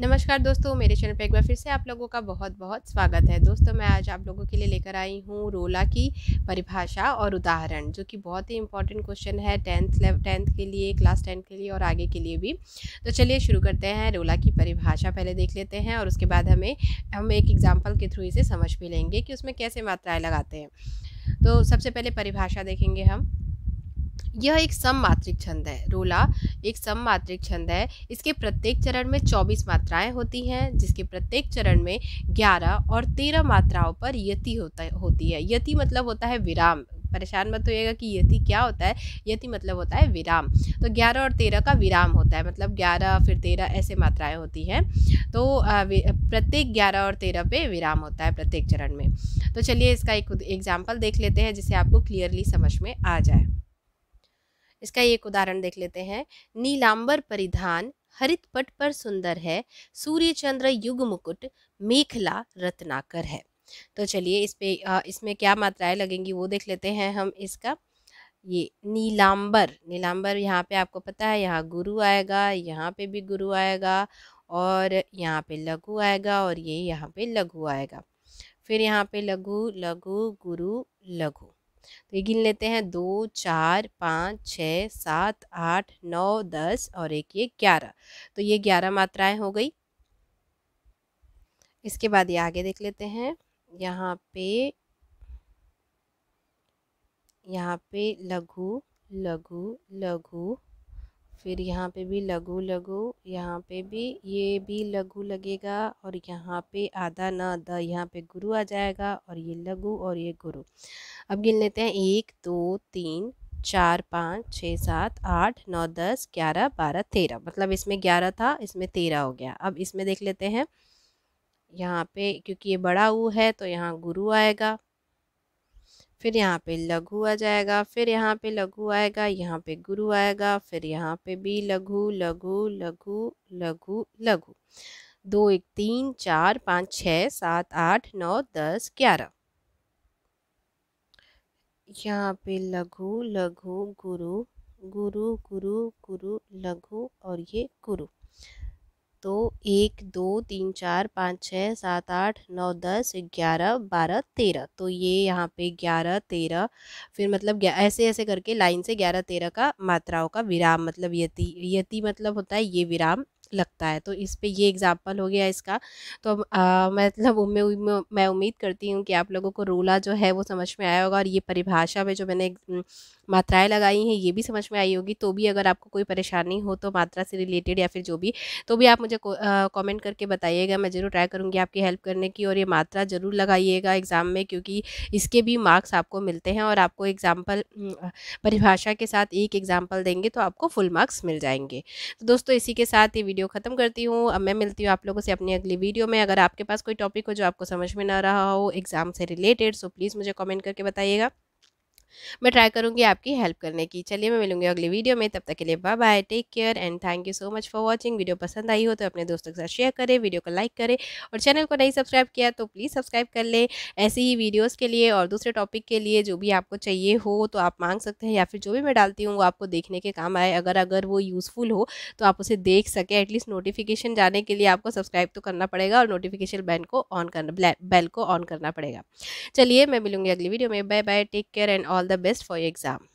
नमस्कार दोस्तों मेरे चैनल पे एक बार फिर से आप लोगों का बहुत बहुत स्वागत है दोस्तों मैं आज आप लोगों के लिए लेकर आई हूँ रोला की परिभाषा और उदाहरण जो कि बहुत ही इंपॉर्टेंट क्वेश्चन है टेंथ लेव टेंथ के लिए क्लास टेंथ के लिए और आगे के लिए भी तो चलिए शुरू करते हैं रोला की परिभाषा पहले देख लेते हैं और उसके बाद हमें हम एक एग्जाम्पल के थ्रू इसे समझ भी लेंगे कि उसमें कैसे मात्राएँ लगाते हैं तो सबसे पहले परिभाषा देखेंगे हम यह एक सममात्रिक छंद है रोला एक सममात्रिक छंद है इसके प्रत्येक चरण में 24 मात्राएं होती हैं जिसके प्रत्येक चरण में 11 और 13 मात्राओं पर यति होता होती है यति मतलब होता है विराम परेशान मत होइएगा कि यति क्या होता है यति मतलब होता है विराम तो ग्यारह और तेरह का विराम होता है मतलब ग्यारह फिर तेरह ऐसे मात्राएं होती हैं तो प्रत्येक ग्यारह और तेरह पे विराम होता है प्रत्येक चरण में तो चलिए इसका एक एग्जाम्पल देख लेते हैं जिसे आपको क्लियरली समझ में आ जाए इसका एक उदाहरण देख लेते हैं नीलांबर परिधान हरित पट पर सुंदर है सूर्य चंद्र युग मुकुट मेखला रत्नाकर है तो चलिए इस पे इसमें क्या मात्राएं लगेंगी वो देख लेते हैं हम इसका ये नीलांबर नीलांबर यहाँ पे आपको पता है यहाँ गुरु आएगा यहाँ पे भी गुरु आएगा और यहाँ पे लघु आएगा और ये यहाँ पे लघु आएगा फिर यहाँ पे लघु लघु गुरु लघु तो ये गिन लेते हैं दो चार पाँच छः सात आठ नौ दस और एक ये ग्यारह तो ये ग्यारह मात्राएं हो गई इसके बाद ये आगे देख लेते हैं यहाँ पे यहाँ पे लघु लघु लघु फिर यहाँ पे भी लघु लघु यहाँ पे भी ये भी लघु लगेगा और यहाँ पे आधा न द यहाँ पे गुरु आ जाएगा और ये लघु और ये गुरु अब गिन लेते हैं एक दो तीन चार पाँच छः सात आठ नौ दस ग्यारह बारह तेरह मतलब इसमें ग्यारह था इसमें तेरह हो गया अब इसमें देख लेते हैं यहाँ पे क्योंकि ये बड़ा ऊ है तो यहाँ गुरु आएगा फिर यहाँ पे लघु आ जाएगा फिर यहाँ पे लघु आएगा यहाँ पे गुरु आएगा फिर यहाँ पे भी लघु लघु लघु लघु लघु दो एक तीन चार पाँच छः सात आठ नौ दस ग्यारह यहाँ पे लघु लघु गुरु गुरु गुरु गुरु लघु और ये गुरु तो एक दो तीन चार पाँच छः सात आठ नौ दस ग्यारह बारह तेरह तो ये यहाँ पे ग्यारह तेरह फिर मतलब ऐसे ऐसे करके लाइन से ग्यारह तेरह का मात्राओं का विराम मतलब यति यति मतलब होता है ये विराम लगता है तो इस पे ये एग्ज़ाम्पल हो गया इसका तो आ, मतलब उम्मीद मैं उम्मीद करती हूँ कि आप लोगों को रोला जो है वो समझ में आया होगा और ये परिभाषा में जो मैंने मात्राएं लगाई हैं ये भी समझ में आई होगी तो भी अगर आपको कोई परेशानी हो तो मात्रा से रिलेटेड या फिर जो भी तो भी आप मुझे कॉमेंट करके बताइएगा मैं ज़रूर ट्राई करूँगी आपकी हेल्प करने की और ये मात्रा ज़रूर लगाइएगा एग्ज़ाम में क्योंकि इसके भी मार्क्स आपको मिलते हैं और आपको एग्ज़ाम्पल परिभाषा के साथ एक एग्ज़ाम्पल देंगे तो आपको फुल मार्क्स मिल जाएंगे तो दोस्तों इसी के साथ ये वीडियो वीडियो ख़त्म करती हूँ अब मैं मिलती हूँ आप लोगों से अपनी अगली वीडियो में अगर आपके पास कोई टॉपिक हो जो आपको समझ में ना रहा हो एग्ज़ाम से रिलेटेड सो प्लीज़ मुझे कॉमेंट करके बताइएगा मैं ट्राई करूँगी आपकी हेल्प करने की चलिए मैं मिलूँगी अगली वीडियो में तब तक के लिए bye bye take care and thank you so much for watching video पसंद आई हो तो अपने दोस्तों के साथ शेयर करें वीडियो को लाइक करें और चैनल को नहीं सब्सक्राइब किया तो प्लीज़ सब्सक्राइब कर लें ऐसी ही वीडियोज़ के लिए और दूसरे टॉपिक के लिए जो भी आपको चाहिए हो तो आप मांग सकते हैं या फिर जो भी मैं डालती हूँ वो आपको देखने के काम आए अगर अगर वो यूज़फुल हो तो आप उसे देख सकें एटलीस्ट नोटिफिकेशन जाने के लिए आपको सब्सक्राइब तो करना पड़ेगा और नोटिफिकेशन बैन को ऑन करना बेल को ऑन करना पड़ेगा चलिए मैं मिलूँगी अगली वीडियो में bye bye take care and all the best for your exam.